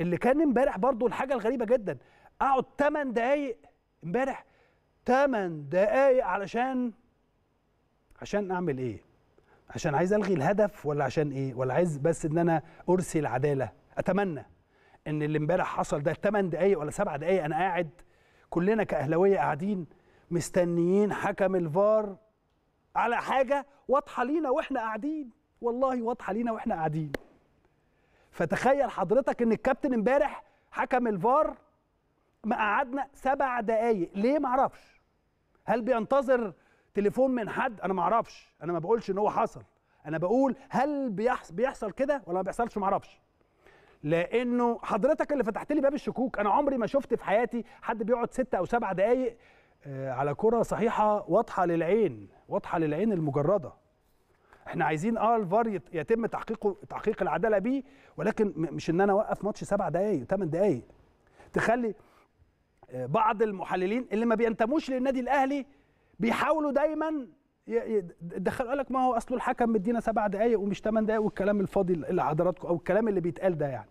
اللي كان امبارح برضو الحاجه الغريبه جدا اقعد 8 دقايق امبارح 8 دقايق علشان عشان اعمل ايه عشان عايز الغي الهدف ولا عشان ايه ولا عايز بس ان انا ارسي العداله اتمنى ان اللي امبارح حصل ده 8 دقايق ولا 7 دقايق انا قاعد كلنا كاهلاويه قاعدين مستنيين حكم الفار على حاجه واضحه لينا واحنا قاعدين والله واضحه لينا واحنا قاعدين فتخيل حضرتك ان الكابتن امبارح حكم الفار ما قعدنا سبع دقايق ليه ما اعرفش هل بينتظر تليفون من حد انا ما اعرفش انا ما بقولش ان هو حصل انا بقول هل بيحصل بيحصل كده ولا ما بيحصلش ما اعرفش لانه حضرتك اللي فتحت لي باب الشكوك انا عمري ما شفت في حياتي حد بيقعد ستة او سبع دقايق آه، على كره صحيحه واضحه للعين واضحه للعين المجرده احنا عايزين اه الفار يتم تحقيقه تحقيق العداله بيه ولكن مش ان انا اوقف ماتش سبع دقائق وثمان دقائق تخلي آه، بعض المحللين اللي ما بينتموش للنادي الاهلي بيحاولوا دايما يدخلوا لك ما هو اصله الحكم مدينا سبع دقائق ومش ثمان دقائق والكلام الفاضي اللي حضراتكم او الكلام اللي بيتقال ده يعني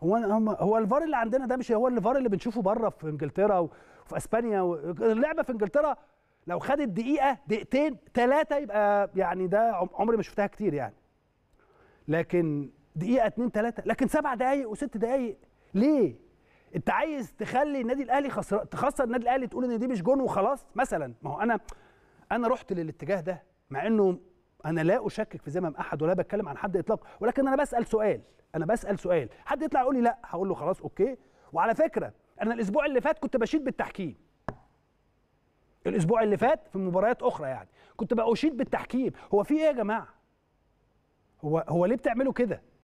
هو هو الفار اللي عندنا ده مش هو الفار اللي بنشوفه بره في انجلترا وفي اسبانيا اللعبه في انجلترا لو خدت دقيقه دقيقتين ثلاثه يبقى يعني ده عمري ما شفتها كتير يعني لكن دقيقه اتنين ثلاثه لكن سبع دقائق وست دقائق ليه انت عايز تخلي النادي الاهلي خسر تخسر النادي الاهلي تقول ان دي مش جون وخلاص مثلا ما هو انا انا رحت للاتجاه ده مع انه انا لا اشكك في ذمم احد ولا بتكلم عن حد اطلاقا ولكن انا بسال سؤال انا بسال سؤال حد يطلع يقول لي لا هقول له خلاص اوكي وعلى فكره انا الاسبوع اللي فات كنت بشيد بالتحكيم الاسبوع اللي فات في مباريات اخرى يعني كنت بقى اشيد بالتحكيم هو في ايه يا جماعه هو هو ليه بتعملوا كده